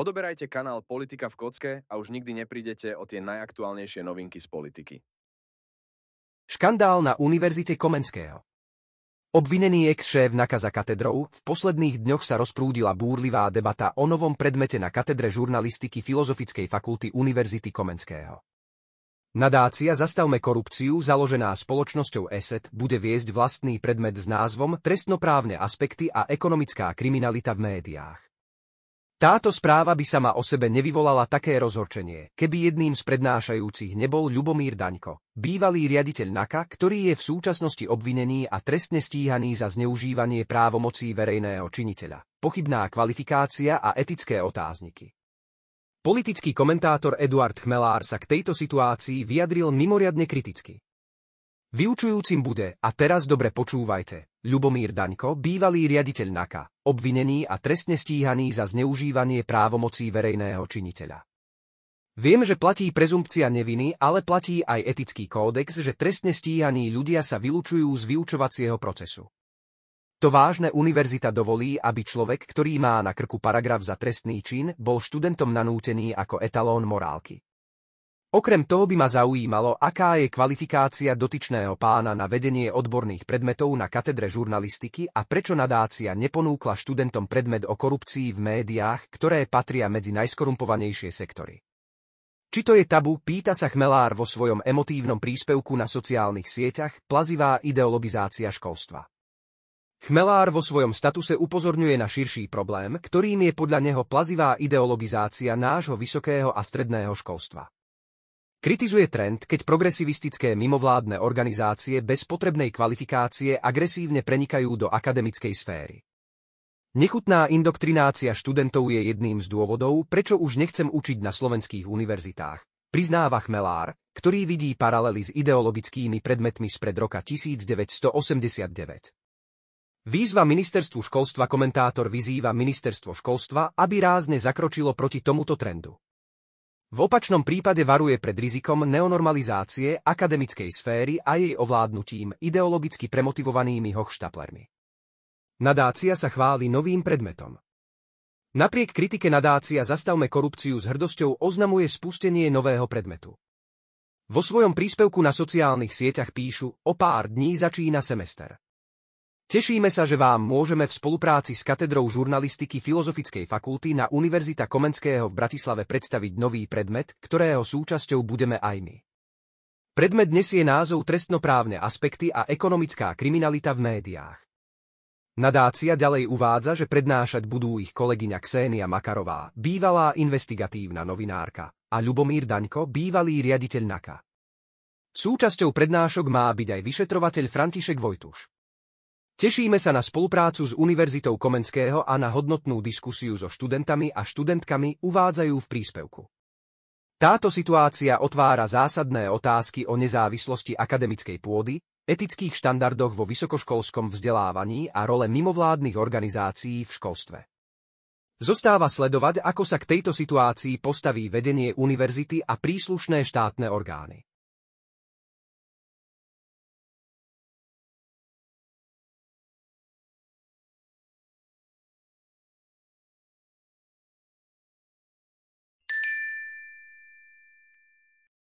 Odoberajte kanál Politika v kocke a už nikdy neprídete o tie najaktuálnejšie novinky z politiky. Škandál na Univerzite Komenského Obvinený ex-šéf nakaza katedrou, v posledných dňoch sa rozprúdila búrlivá debata o novom predmete na katedre žurnalistiky Filozofickej fakulty Univerzity Komenského. Nadácia Zastavme korupciu, založená spoločnosťou ESET, bude viesť vlastný predmet s názvom Trestnoprávne aspekty a ekonomická kriminalita v médiách. Táto správa by sama o sebe nevyvolala také rozhorčenie, keby jedným z prednášajúcich nebol Ľubomír Daňko, bývalý riaditeľ NAKA, ktorý je v súčasnosti obvinený a trestne stíhaný za zneužívanie právomocí verejného činiteľa, pochybná kvalifikácia a etické otázniky. Politický komentátor Eduard Chmelár sa k tejto situácii vyjadril mimoriadne kriticky. Vyučujúcim bude, a teraz dobre počúvajte, Ľubomír Daňko, bývalý riaditeľ NAKA, obvinený a trestne stíhaný za zneužívanie právomocí verejného činiteľa. Viem, že platí prezumpcia neviny, ale platí aj etický kódex, že trestne stíhaní ľudia sa vylúčujú z vyučovacieho procesu. To vážne univerzita dovolí, aby človek, ktorý má na krku paragraf za trestný čin, bol študentom nanútený ako etalón morálky. Okrem toho by ma zaujímalo, aká je kvalifikácia dotyčného pána na vedenie odborných predmetov na katedre žurnalistiky a prečo nadácia neponúkla študentom predmet o korupcii v médiách, ktoré patria medzi najskorumpovanejšie sektory. Či to je tabu, pýta sa Chmelár vo svojom emotívnom príspevku na sociálnych sieťach, plazivá ideologizácia školstva. Chmelár vo svojom statuse upozorňuje na širší problém, ktorým je podľa neho plazivá ideologizácia nášho vysokého a stredného školstva. Kritizuje trend, keď progresivistické mimovládne organizácie bez potrebnej kvalifikácie agresívne prenikajú do akademickej sféry. Nechutná indoktrinácia študentov je jedným z dôvodov, prečo už nechcem učiť na slovenských univerzitách, priznáva Chmelár, ktorý vidí paralely s ideologickými predmetmi spred roka 1989. Výzva ministerstvu školstva komentátor vyzýva ministerstvo školstva, aby rázne zakročilo proti tomuto trendu. V opačnom prípade varuje pred rizikom neonormalizácie akademickej sféry a jej ovládnutím ideologicky premotivovanými hochštaplermi. Nadácia sa chváli novým predmetom. Napriek kritike nadácia Zastavme korupciu s hrdosťou oznamuje spustenie nového predmetu. Vo svojom príspevku na sociálnych sieťach píšu, o pár dní začína semester. Tešíme sa, že vám môžeme v spolupráci s katedrou žurnalistiky Filozofickej fakulty na Univerzita Komenského v Bratislave predstaviť nový predmet, ktorého súčasťou budeme aj my. Predmet nesie názov Trestnoprávne aspekty a ekonomická kriminalita v médiách. Nadácia ďalej uvádza, že prednášať budú ich kolegyňa Ksenia Makarová, bývalá investigatívna novinárka, a Ľubomír Daňko, bývalý riaditeľ NAKA. Súčasťou prednášok má byť aj vyšetrovateľ František Vojtuš. Tešíme sa na spoluprácu s Univerzitou Komenského a na hodnotnú diskusiu so študentami a študentkami uvádzajú v príspevku. Táto situácia otvára zásadné otázky o nezávislosti akademickej pôdy, etických štandardoch vo vysokoškolskom vzdelávaní a role mimovládnych organizácií v školstve. Zostáva sledovať, ako sa k tejto situácii postaví vedenie univerzity a príslušné štátne orgány.